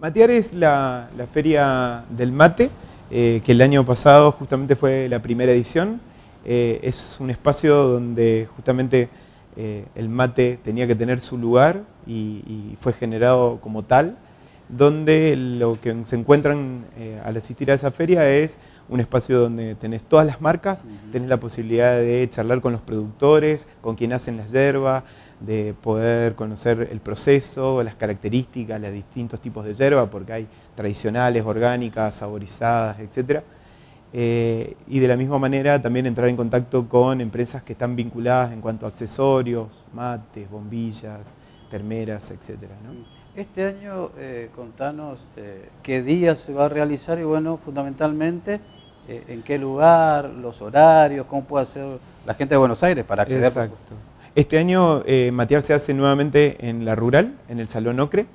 Matear es la, feria del mate, eh, que el año pasado justamente fue la primera edición. Eh, es un espacio donde justamente eh, el mate tenía que tener su lugar y fue generado como tal donde lo que se encuentran eh, al asistir a esa feria es un espacio donde tenés todas las marcas, tenés la posibilidad de charlar con los productores, con quien hacen las hierbas, de poder conocer el proceso, las características, los distintos tipos de hierba, porque hay tradicionales, orgánicas, saborizadas, etc. Eh, y de la misma manera también entrar en contacto con empresas que están vinculadas en cuanto a accesorios, mates, bombillas, termeras, etc. Este año, eh, contanos eh, qué día se va a realizar y bueno, fundamentalmente, eh, en qué lugar, los horarios, cómo puede hacer la gente de Buenos Aires para acceder. Exacto. Este año Matear se hace nuevamente en la rural, en el Salón Ocre,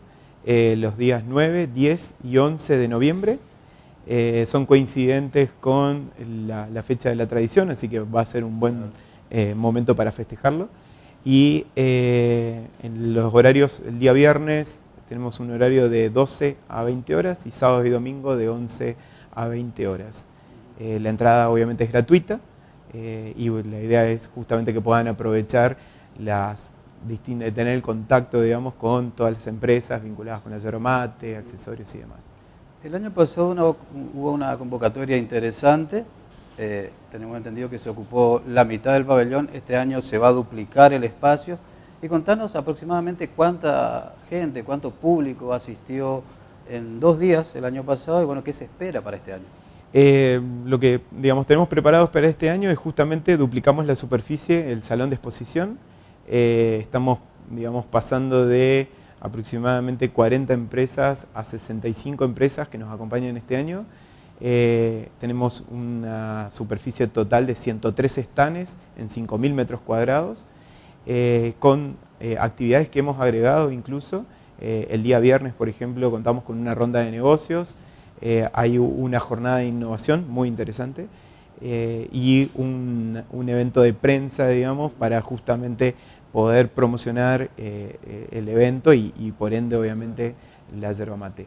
los días 9, 10 y 11 de noviembre. son coincidentes con la, la, fecha de la tradición, así que va a ser un buen momento para festejarlo. Y en los horarios el día viernes, tenemos un horario de 12 a 20 horas y sábado y domingo de 11 a 20 horas. Eh, la entrada obviamente es gratuita eh, y la idea es justamente que puedan aprovechar las distintas, tener el contacto, digamos, con todas las empresas vinculadas con la mate, accesorios y demás. El año pasado hubo una convocatoria interesante, eh, tenemos entendido que se ocupó la mitad del pabellón, este año se va a duplicar el espacio. Y contanos aproximadamente cuánta gente, cuánto público asistió en dos días el año pasado y bueno, ¿qué se espera para este año? Eh, lo que digamos tenemos preparados para este año es justamente duplicamos la superficie, el salón de exposición. Eh, estamos digamos pasando de aproximadamente 40 empresas a 65 empresas que nos acompañan este año. Eh, tenemos una superficie total de 103 estanes en 5.000 metros cuadrados. Eh, con eh, actividades que hemos agregado incluso. Eh, el día viernes, por ejemplo, contamos con una ronda de negocios, hay una jornada de innovación muy interesante y un, evento de prensa, digamos, para justamente poder promocionar el evento y por ende, obviamente, la yerba mate.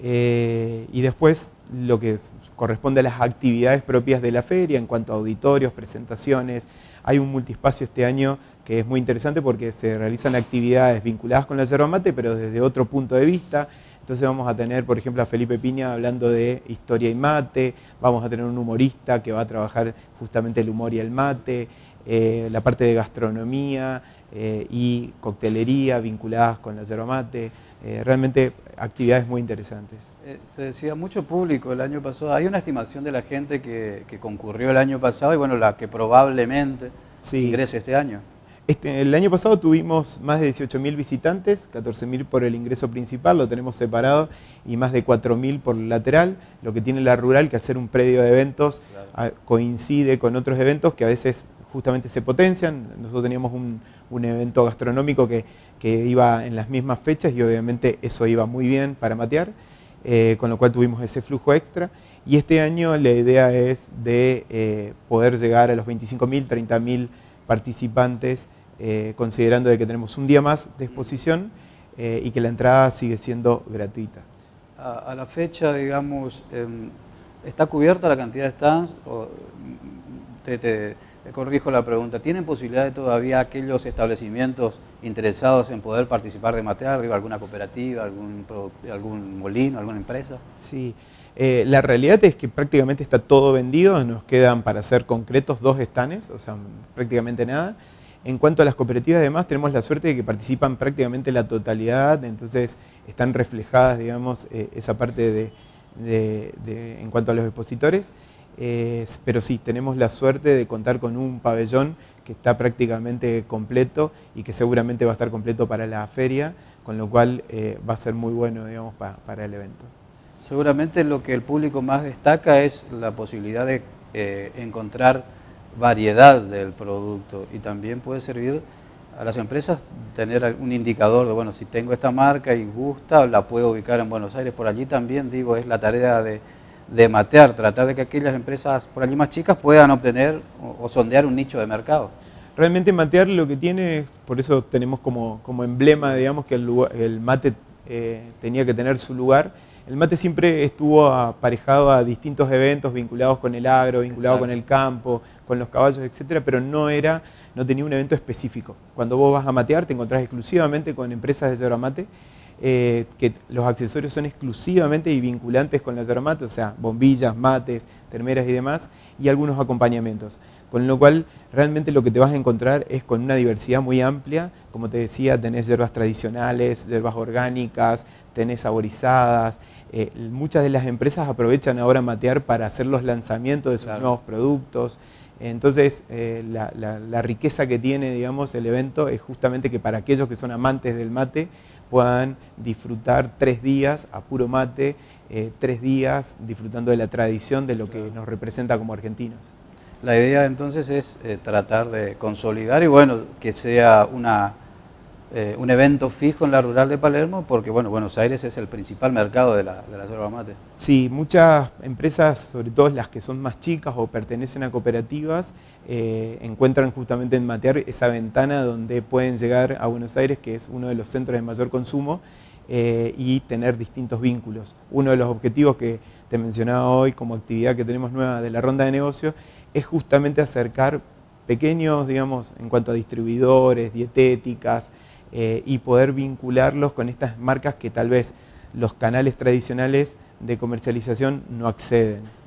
Eh, y después lo que corresponde a las actividades propias de la feria en cuanto a auditorios, presentaciones. Hay un multispacio este año que es muy interesante porque se realizan actividades vinculadas con la yerba mate, pero desde otro punto de vista. Entonces vamos a tener, por ejemplo, a Felipe Piña hablando de historia y mate, vamos a tener un humorista que va a trabajar justamente el humor y el mate, eh, la parte de gastronomía eh, y coctelería vinculadas con la yerba eh, realmente actividades muy interesantes. te decía, mucho público el año pasado, hay una estimación de la gente que, concurrió el año pasado y bueno, la que probablemente ingrese este año. Este, el año pasado tuvimos más de 18.000 visitantes, 14.000 por el ingreso principal, lo tenemos separado, y más de 4.000 por el lateral, lo que tiene la rural, que al ser un predio de eventos coincide con otros eventos que a veces justamente se potencian. Nosotros teníamos un, evento gastronómico que, iba en las mismas fechas y obviamente eso iba muy bien para matear, eh, con lo cual tuvimos ese flujo extra. Y este año la idea es de eh, poder llegar a los 25.000, 30.000 participantes, eh, considerando de que tenemos un día más de exposición y que la entrada sigue siendo gratuita. A, la fecha, digamos, em, ¿está cubierta la cantidad de stands? O eh, corrijo la pregunta, ¿tienen posibilidad de todavía aquellos establecimientos interesados en poder participar de material alguna cooperativa, algún, molino, alguna empresa? Sí, eh, la realidad es que prácticamente está todo vendido, nos quedan para ser concretos dos estanes, o sea, prácticamente nada. En cuanto a las cooperativas, además, tenemos la suerte de que participan prácticamente la totalidad, entonces están reflejadas, digamos, eh, esa parte de, en cuanto a los expositores pero sí, tenemos la suerte de contar con un pabellón que está prácticamente completo y que seguramente va a estar completo para la feria, con lo cual eh, va a ser muy bueno digamos, para el evento. Seguramente lo que el público más destaca es la posibilidad de eh, encontrar variedad del producto y también puede servir a las empresas tener un indicador de, bueno, si tengo esta marca y gusta, la puedo ubicar en Buenos Aires. Por allí también, digo, es la tarea de, de matear, tratar de que aquellas empresas por allí más chicas puedan obtener o, sondear un nicho de mercado. Realmente matear lo que tiene, por eso tenemos como, como emblema, digamos, que el, mate eh, tenía que tener su lugar. El mate siempre estuvo aparejado a distintos eventos vinculados con el agro, vinculado con el campo, con los caballos, etcétera, pero no era, no tenía un evento específico. Cuando vos vas a matear te encontrás exclusivamente con empresas de yerba mate eh, que los accesorios son exclusivamente y vinculantes con la yermate, o sea, bombillas, mates, termeras y demás, y algunos acompañamientos. Con lo cual, realmente lo que te vas a encontrar es con una diversidad muy amplia. Como te decía, tenés hierbas tradicionales, hierbas orgánicas, tenés saborizadas, eh, muchas de las empresas aprovechan ahora Matear para hacer los lanzamientos de sus nuevos productos. Entonces, eh, la, riqueza que tiene, digamos, el evento es justamente que para aquellos que son amantes del mate puedan disfrutar tres días a puro mate, eh, tres días disfrutando de la tradición, de lo que nos representa como argentinos. La idea entonces es tratar de consolidar y bueno, que sea una eh, un evento fijo en la rural de Palermo, porque bueno, Buenos Aires es el principal mercado de la, de la yerba mate. Sí, muchas empresas, sobre todo las que son más chicas o pertenecen a cooperativas, eh, encuentran justamente en Matear esa ventana donde pueden llegar a Buenos Aires, que es uno de los centros de mayor consumo, eh, y tener distintos vínculos. Uno de los objetivos que te mencionaba hoy como actividad que tenemos nueva de la ronda de negocios es justamente acercar pequeños, digamos, en cuanto a distribuidores, dietéticas, eh, y poder vincularlos con estas marcas que tal vez los canales tradicionales de comercialización no acceden.